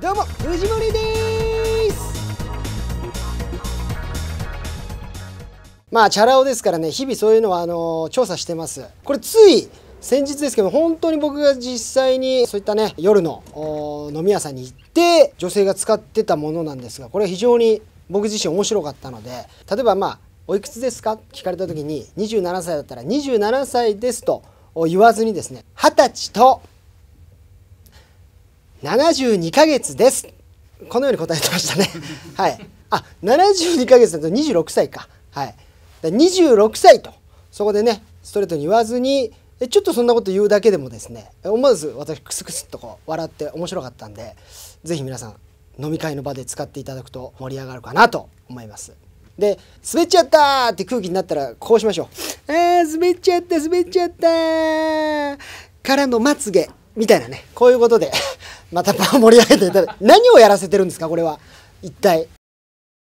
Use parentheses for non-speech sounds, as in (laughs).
どうも藤森ですまあチャラ男ですからね日々そういうのはあの調査してますこれつい先日ですけど本当に僕が実際にそういったね夜の飲み屋さんに行って女性が使ってたものなんですがこれ非常に僕自身面白かったので例えばまあおいくつですか聞かれた時に27歳だったら27歳ですと言わずにですね20歳と72ヶ月ですこのように答えてましたね (laughs) はいあ72ヶ月だと26歳かはい26歳とそこでねストレートに言わずにちょっとそんなこと言うだけでもですね思わず私クスクスっとこう笑って面白かったんで是非皆さん飲み会の場で使っていただくと盛り上がるかなと思います。で滑っちゃったって空気になったらこうしましょう。あー滑っちゃった滑っちゃったからのまつげみたいなねこういうことでまた盛り上げていただ何をやらせてるんですかこれは一体